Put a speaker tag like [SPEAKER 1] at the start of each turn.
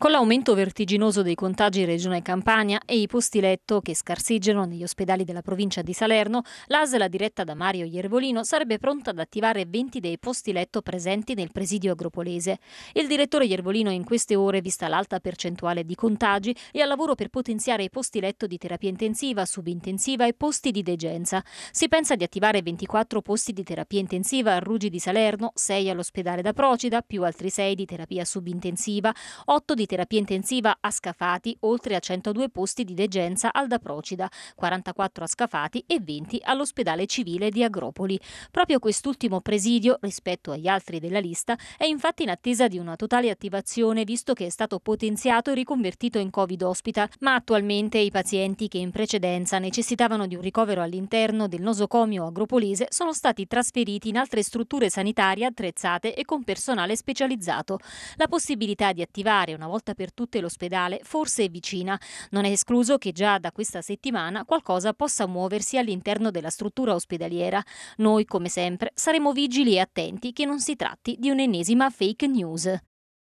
[SPEAKER 1] Con l'aumento vertiginoso dei contagi in Regione Campania e i posti letto che scarseggiano negli ospedali della provincia di Salerno, l'ASL diretta da Mario Iervolino sarebbe pronta ad attivare 20 dei posti letto presenti nel presidio agropolese. Il direttore Iervolino in queste ore, vista l'alta percentuale di contagi, è al lavoro per potenziare i posti letto di terapia intensiva, subintensiva e posti di degenza. Si pensa di attivare 24 posti di terapia intensiva a Rugi di Salerno, 6 all'ospedale da Procida, più altri 6 di terapia subintensiva, 8 di terapia intensiva a Scafati, oltre a 102 posti di degenza al da Procida, 44 a Scafati e 20 all'ospedale civile di Agropoli. Proprio quest'ultimo presidio, rispetto agli altri della lista, è infatti in attesa di una totale attivazione visto che è stato potenziato e riconvertito in Covid hospital, ma attualmente i pazienti che in precedenza necessitavano di un ricovero all'interno del nosocomio agropolese sono stati trasferiti in altre strutture sanitarie attrezzate e con personale specializzato. La possibilità di attivare una volta volta per tutte l'ospedale forse è vicina. Non è escluso che già da questa settimana qualcosa possa muoversi all'interno della struttura ospedaliera. Noi, come sempre, saremo vigili e attenti che non si tratti di un'ennesima fake news.